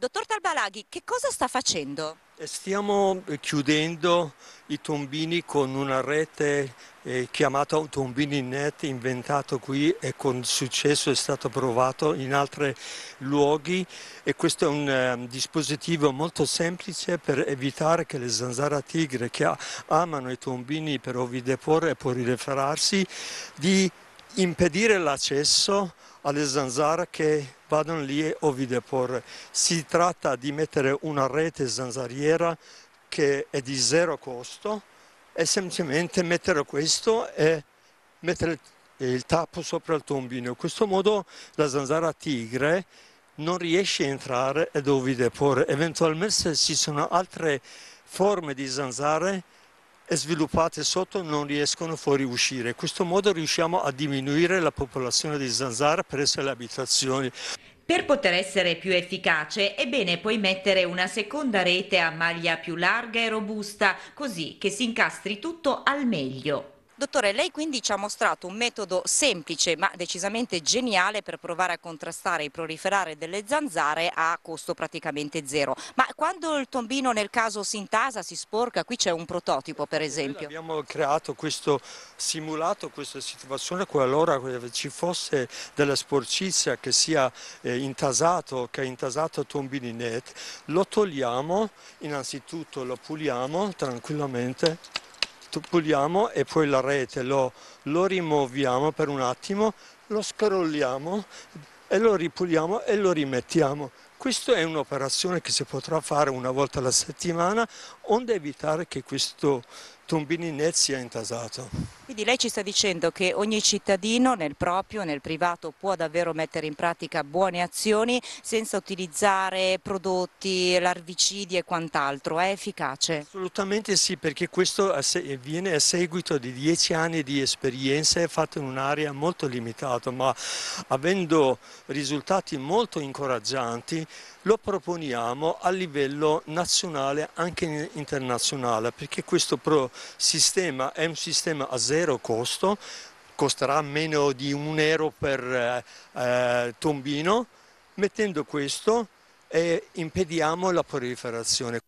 Dottor Talbalaghi, che cosa sta facendo? Eh, stiamo eh, chiudendo i tombini con una rete eh, chiamata Tombini Net, inventato qui e con successo è stato provato in altri luoghi e questo è un um, dispositivo molto semplice per evitare che le zanzare tigre che amano i tombini per ovideporre e proliferarsi di impedire l'accesso alle zanzare che vadano lì e deporre. Si tratta di mettere una rete zanzariera che è di zero costo e semplicemente mettere questo e mettere il tappo sopra il tombino. In questo modo la zanzara tigre non riesce a entrare e ed deporre. Eventualmente se ci sono altre forme di zanzare sviluppate sotto non riescono a fuoriuscire. In questo modo riusciamo a diminuire la popolazione di zanzara presso le abitazioni. Per poter essere più efficace è bene poi mettere una seconda rete a maglia più larga e robusta, così che si incastri tutto al meglio. Dottore, lei quindi ci ha mostrato un metodo semplice ma decisamente geniale per provare a contrastare il proliferare delle zanzare a costo praticamente zero. Ma quando il tombino nel caso si intasa, si sporca, qui c'è un prototipo per esempio. abbiamo creato questo simulato, questa situazione qualora ci fosse della sporcizia che sia eh, intasato, che ha intasato tombini net, lo togliamo, innanzitutto lo puliamo tranquillamente puliamo e poi la rete lo, lo rimuoviamo per un attimo, lo scrolliamo e lo ripuliamo e lo rimettiamo. Questa è un'operazione che si potrà fare una volta alla settimana onde evitare che questo tombini net sia intasato quindi lei ci sta dicendo che ogni cittadino nel proprio, nel privato può davvero mettere in pratica buone azioni senza utilizzare prodotti, larvicidi e quant'altro, è efficace? Assolutamente sì, perché questo eh, viene a seguito di dieci anni di esperienze fatte in un'area molto limitata, ma avendo risultati molto incoraggianti lo proponiamo a livello nazionale anche internazionale, perché questo sistema è un sistema a zero zero costo, costerà meno di un euro per eh, eh tombino, mettendo questo eh, impediamo la proliferazione.